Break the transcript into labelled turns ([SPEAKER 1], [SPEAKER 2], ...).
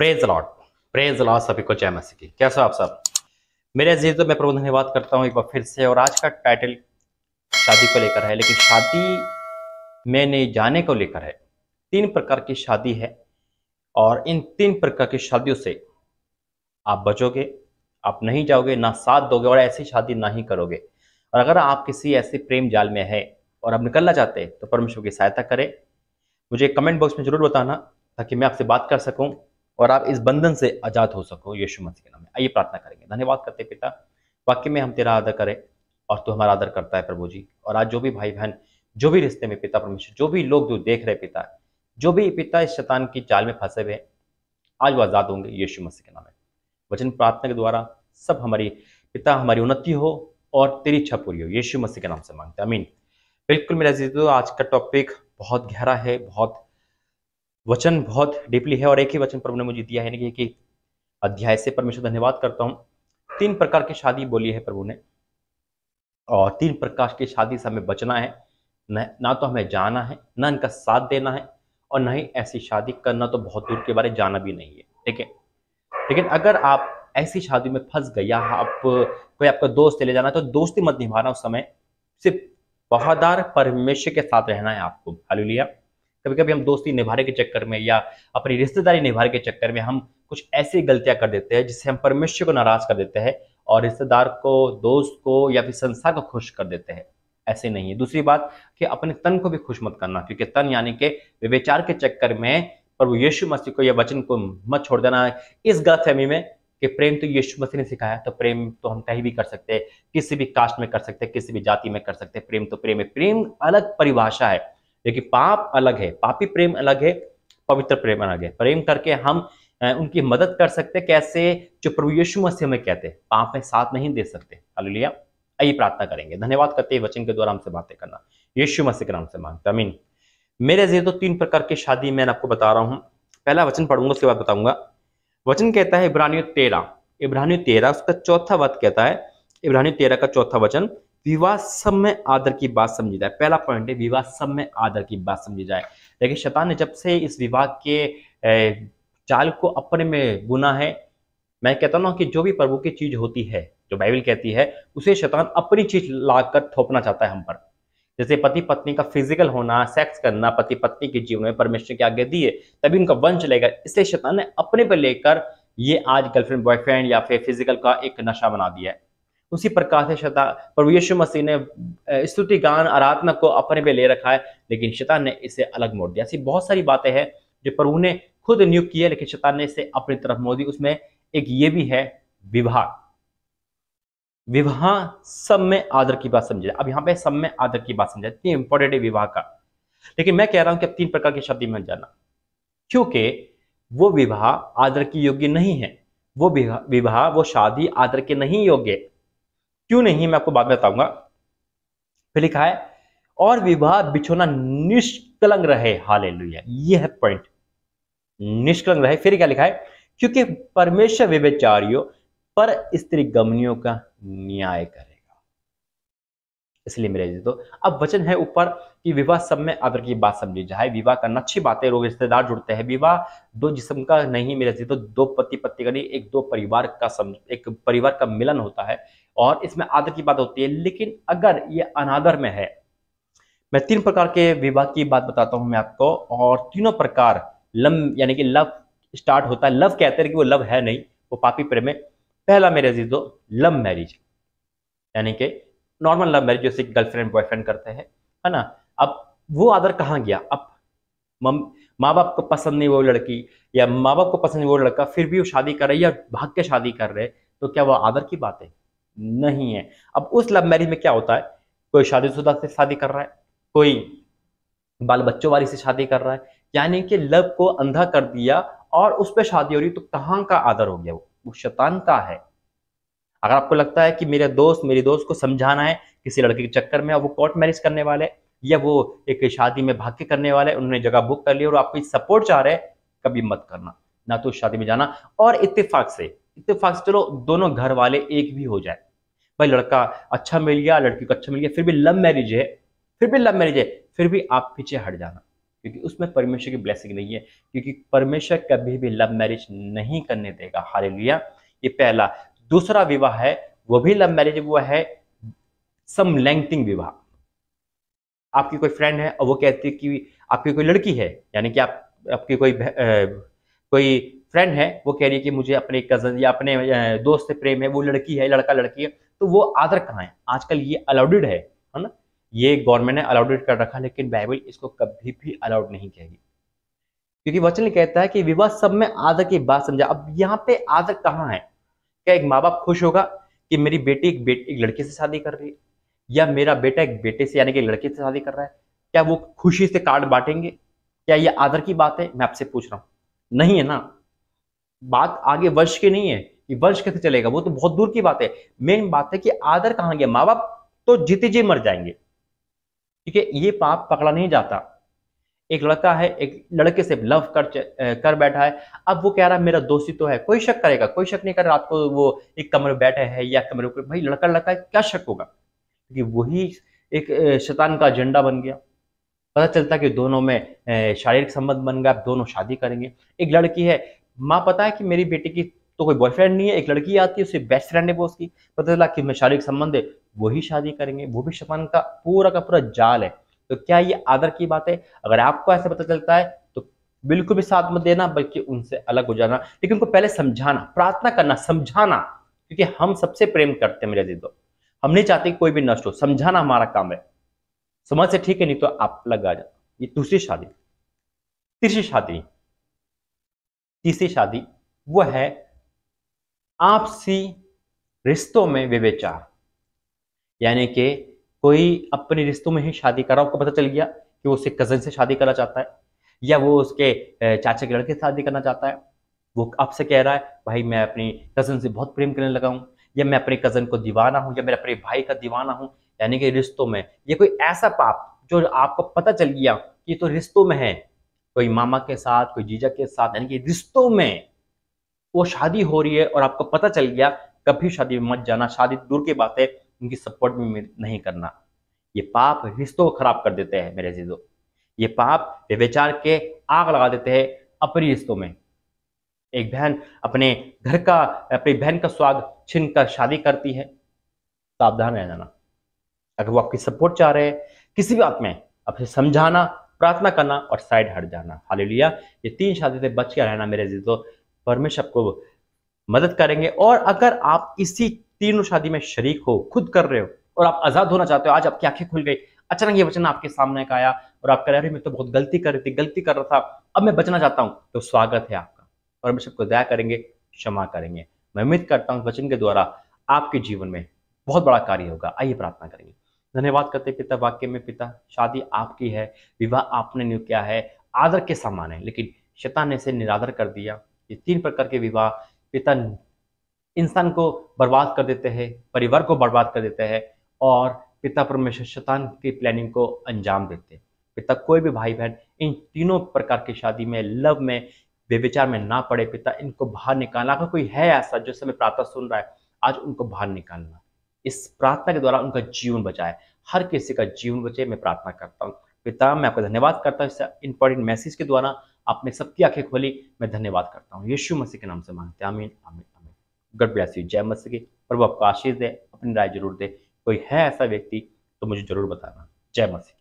[SPEAKER 1] praise lot praise law सभी को जय मसीह की कैसे हो आप सब मेरे अजीज तो मैं प्रबंधन की बात करता हूँ एक बार फिर से और आज का टाइटल शादी को लेकर है लेकिन शादी में नहीं जाने को लेकर है तीन प्रकार की शादी है और इन तीन प्रकार की शादियों से आप बचोगे आप नहीं जाओगे ना साथ दोगे और ऐसी शादी ना ही करोगे और अगर आप किसी ऐसे प्रेम जाल में है और आप निकलना चाहते हैं तो परमेश्वर की सहायता करें मुझे कमेंट बॉक्स में जरूर बताना ताकि मैं आपसे बात कर सकूं और आप इस बंधन से आजाद हो सको यीशु मसीह के नाम में आइए प्रार्थना करेंगे धन्यवाद करते पिता वाक्य में हम तेरा आदर करें और तू हमारा आदर करता है प्रभु जी और आज जो भी भाई बहन जो भी रिश्ते में पिता परमेश्वर जो भी लोग जो देख रहे पिता जो भी पिता इस शैतान की चाल में फंसे हुए आज वो आज़ाद होंगे यीशु मसीह के नाम में वचन प्रार्थना के द्वारा सब हमारी पिता हमारी उन्नति हो और तेरी इच्छा पूरी हो यीशु मसीह के नाम से मांगते अमीन बिल्कुल मेरा जीत आज का टॉपिक बहुत गहरा है बहुत वचन बहुत डीपली है और एक ही वचन प्रभु ने मुझे दिया है कि अध्याय से परमेश्वर धन्यवाद करता हूँ तीन प्रकार की शादी बोली है प्रभु ने और तीन प्रकार की शादी से हमें बचना है ना तो हमें जाना है ना इनका साथ देना है और ना ही ऐसी शादी करना तो बहुत दूर के बारे जाना भी नहीं है ठीक है लेकिन अगर आप ऐसी शादी में फंस गए या आप कोई आपका दोस्त ले जाना है तो दोस्ती मत निभाना उस समय सिर्फ वफादार परमेश्वर के साथ रहना है आपको हालू लिया कभी कभी हम दोस्ती निभाने के चक्कर में या अपनी रिश्तेदारी निभाने के चक्कर में हम कुछ ऐसी गलतियां कर देते हैं जिससे हम परमेश्वर को नाराज कर देते हैं और रिश्तेदार को दोस्त को या फिर संस्था को खुश कर देते हैं ऐसे नहीं है दूसरी बात कि अपने तन को भी खुश मत करना क्योंकि तन यानी कि विवेचार के चक्कर में प्रभु यीशु मसीह को या वचन को मत छोड़ देना इस गलत फहमी में कि प्रेम तो यीशु मसीह ने सिखाया तो प्रेम तो हम कहीं भी कर सकते हैं किसी भी कास्ट में कर सकते हैं किसी भी जाति में कर सकते हैं प्रेम तो प्रेम है प्रेम अलग परिभाषा है देखिए पाप अलग है पापी प्रेम अलग है पवित्र प्रेम अलग है प्रेम करके हम उनकी मदद कर सकते कैसे जो प्रभु यीशु मसीह हमें कहते हैं पाप में साथ नहीं दे सकते हालेलुया आइए प्रार्थना करेंगे धन्यवाद करते हैं वचन के द्वारा हमसे बातें करना यीशु मसीह के नाम से मांगते अमीन मेरे जरिए तो तीन प्रकार की शादी मैं आपको बता रहा हूँ पहला वचन पढ़ूंगा उसके बाद बताऊंगा वचन कहता है इब्रानियों तेरह इब्रानियों तेरह उसका चौथा वत कहता है इब्रानियों तेरह का चौथा वचन विवाह सब में आदर की बात समझी जाए पहला पॉइंट है विवाह सब में आदर की बात समझी जाए लेकिन शैतान ने जब से इस विवाह के चाल को अपने में बुना है मैं कहता ना कि जो भी प्रभु की चीज होती है जो बाइबल कहती है उसे शैतान अपनी चीज लाकर थोपना चाहता है हम पर जैसे पति पत्नी का फिजिकल होना सेक्स करना पति पत्नी के जीवन में परमेश्वर की आगे दिए तभी उनका वंश चलेगा इसलिए शैतान ने अपने पर लेकर ये आज गर्लफ्रेंड बॉयफ्रेंड या फिर फिजिकल का एक नशा बना दिया है उसी प्रकार से शता प्रभु यीशु मसीह ने स्तुति गान आराधना को अपने पे ले रखा है लेकिन शैतान ने इसे अलग मोड़ दिया ऐसी बहुत सारी बातें हैं जो प्रभु ने खुद नियुक्त की है लेकिन शैतान ने इसे अपनी तरफ मोड़ दी उसमें एक ये भी है विवाह विवाह सब में आदर की बात समझे अब यहाँ पे सब में आदर की बात समझा इतनी इंपॉर्टेंट है विवाह का लेकिन मैं कह रहा हूं कि अब तीन प्रकार के शब्द में जाना क्योंकि वो विवाह आदर की योग्य नहीं है वो विवाह वो शादी आदर के नहीं योग्य क्यों नहीं मैं आपको बाद में बताऊंगा फिर लिखा है और विवाह बिछोना निष्कलंग रहे हाले ये है पॉइंट निष्कलंग रहे फिर क्या लिखा है क्योंकि परमेश्वर विवेचारियों पर स्त्री गमनियों का न्याय करे इसलिए मेरे जीतो अब वचन है ऊपर कि विवाह सब में आदर की बात समझी जाए विवाह करना अच्छी बात है लोग रिश्तेदार जुड़ते हैं विवाह दो जिसम का नहीं मेरे जीतो दो पति पत्नी का नहीं एक दो परिवार का सम, एक परिवार का मिलन होता है और इसमें आदर की बात होती है लेकिन अगर ये अनादर में है मैं तीन प्रकार के विवाह की बात बताता हूं मैं आपको और तीनों प्रकार लम यानी कि लव स्टार्ट होता है लव कहते हैं कि वो लव है नहीं वो पापी प्रेम है पहला मेरे जीतो लव मैरिज यानी कि नॉर्मल लव मैरिज जैसे गर्लफ्रेंड बॉयफ्रेंड करते हैं है ना अब वो आदर कहाँ गया अब माँ बाप को पसंद नहीं वो लड़की या माँ बाप को पसंद नहीं वो लड़का फिर भी वो शादी कर रहे या भाग के शादी कर रहे तो क्या वो आदर की बात है नहीं है अब उस लव मैरिज में क्या होता है कोई शादीशुदा से शादी कर रहा है कोई बाल बच्चों वाली से शादी कर रहा है यानी कि लव को अंधा कर दिया और उस पर शादी हो रही तो कहाँ का आदर हो गया वो वो शैतान का है अगर आपको लगता है कि मेरे दोस्त मेरी दोस्त को समझाना है किसी लड़के के चक्कर में और वो कोर्ट मैरिज करने वाले या वो एक शादी में भाग्य करने वाले उन्होंने जगह बुक कर ली और आपकी सपोर्ट चाह रहे कभी मत करना ना तो शादी में जाना और इतफाक से इतफाक से चलो दोनों घर वाले एक भी हो जाए भाई लड़का अच्छा मिल गया लड़की को अच्छा मिल गया फिर भी लव मैरिज है फिर भी लव मैरिज है फिर भी आप पीछे हट जाना क्योंकि उसमें परमेश्वर की ब्लेसिंग नहीं है क्योंकि परमेश्वर कभी भी लव मैरिज नहीं करने देगा हाल ये पहला दूसरा विवाह है वो भी लव मैरिज हुआ है समलैंग विवाह आपकी कोई फ्रेंड है और वो कहती है कि आपकी कोई लड़की है यानी कि आप आपकी कोई आ, कोई फ्रेंड है वो कह रही है कि मुझे अपने कजन या अपने दोस्त से प्रेम है वो लड़की है लड़का लड़की है तो वो आदर कहाँ है आजकल ये अलाउडेड है है ना ये गवर्नमेंट ने अलाउडेड कर रखा लेकिन बाइबल इसको कभी भी अलाउड नहीं कहेगी क्योंकि वचन कहता है कि विवाह सब में आदर की बात समझा अब यहाँ पे आदर कहाँ है क्या एक माँ बाप खुश होगा कि मेरी बेटी एक बेटी एक लड़के से शादी कर रही है या मेरा बेटा एक बेटे से यानी कि लड़के से शादी कर रहा है क्या वो खुशी से कार्ड बांटेंगे क्या ये आदर की बात है मैं आपसे पूछ रहा हूँ नहीं है ना बात आगे वर्ष की नहीं है कि वर्ष कैसे चलेगा वो तो बहुत दूर की बात है मेन बात है कि आदर कहाँ गया माँ बाप तो जीते जी मर जाएंगे ठीक है ये पाप पकड़ा नहीं जाता एक लड़का है एक लड़के से लव कर कर बैठा है अब वो कह रहा है मेरा दोस्ती तो है कोई शक करेगा कोई शक नहीं कर रहा आपको वो एक कमरे में बैठे है या कमरे में भाई लड़का लड़का है क्या शक होगा क्योंकि वही एक शैतान का एजेंडा बन गया पता चलता कि दोनों में शारीरिक संबंध बन गया दोनों शादी करेंगे एक लड़की है माँ पता है कि मेरी बेटी की तो कोई बॉयफ्रेंड नहीं है एक लड़की आती है उसे बेस्ट फ्रेंड है वो उसकी पता चला कि मैं शारीरिक संबंध है वही शादी करेंगे वो भी शैतान का पूरा का पूरा जाल है तो क्या ये आदर की बात है अगर आपको ऐसा पता चलता है तो बिल्कुल भी साथ मत देना बल्कि उनसे अलग हो जाना लेकिन उनको पहले समझाना प्रार्थना करना समझाना क्योंकि हम सबसे प्रेम करते हैं मेरे दिदो हम नहीं चाहते कोई भी नष्ट हो समझाना हमारा काम है समझ से ठीक है नहीं तो आप आ जाए ये दूसरी शादी तीसरी शादी तीसरी शादी वह है आपसी रिश्तों में विवेचार यानी कि कोई अपने रिश्तों में ही शादी कर रहा पता चल गया कि वो उसके कजन से शादी करना चाहता है या वो उसके चाचा के लड़के से शादी करना चाहता है वो आपसे कह रहा है भाई मैं अपनी कजन से बहुत प्रेम करने लगा हूँ या मैं अपने कजन को दीवाना हूँ या मेरे अपने भाई का दीवाना हूँ यानी कि रिश्तों में ये कोई ऐसा पाप जो आपको पता चल गया कि तो रिश्तों में है कोई मामा के साथ कोई जीजा के साथ यानी कि रिश्तों में वो शादी हो रही है और आपको पता चल गया कभी शादी में मत जाना शादी दूर की बात है उनकी सपोर्ट में नहीं करना ये पाप रिश्तों को खराब कर देते हैं मेरे चीजों ये पाप व्यविचार के आग लगा देते हैं अपने रिश्तों में एक बहन अपने घर का अपनी बहन का स्वाद छिन कर शादी करती है सावधान रह जाना अगर वो आपकी सपोर्ट चाह रहे हैं किसी भी बात में आपसे समझाना प्रार्थना करना और साइड हट जाना हाल लिया ये तीन शादी से बच के रहना मेरे जीतो परमेश्वर आपको मदद करेंगे और अगर आप इसी तीनों शादी में शरीक हो खुद कर रहे हो और आप आज़ाद होना चाहते हो आज आपकी आंखें खुल गई अचानक ये वचन आपके सामने का आया और आप कह रहे मैं तो बहुत गलती कर रही थी गलती कर रहा था अब मैं बचना चाहता हूँ तो स्वागत है आपका और परमेश्वर को दया करेंगे क्षमा करेंगे मैं उम्मीद करता हूँ वचन के द्वारा आपके जीवन में बहुत बड़ा कार्य होगा आइए प्रार्थना करेंगे धन्यवाद करते पिता वाक्य में पिता शादी आपकी है विवाह आपने नियुक्त किया है आदर के समान है लेकिन शैतान ने इसे निरादर कर दिया ये तीन प्रकार के विवाह पिता इंसान को बर्बाद कर देते हैं परिवार को बर्बाद कर देते हैं और पिता परमेश्वर शैतान की प्लानिंग को अंजाम देते हैं पिता कोई भी भाई बहन इन तीनों प्रकार की शादी में लव में विचार में ना पड़े पिता इनको बाहर निकालना अगर कोई है ऐसा जो समय प्रार्थना सुन रहा है आज उनको बाहर निकालना इस प्रार्थना के द्वारा उनका जीवन बचाए हर किसी का जीवन बचे मैं प्रार्थना करता हूँ पिता मैं आपका धन्यवाद करता हूँ इस इंपॉर्टेंट मैसेज के द्वारा आपने सबकी आंखें खोली मैं धन्यवाद करता हूँ यीशु मसीह के नाम से मांगते आमीन आमीन गड ब्लेस यू जय मत सके प्रभु आपको आशीष दे अपनी राय जरूर दे कोई है ऐसा व्यक्ति तो मुझे जरूर बताना जय मत सके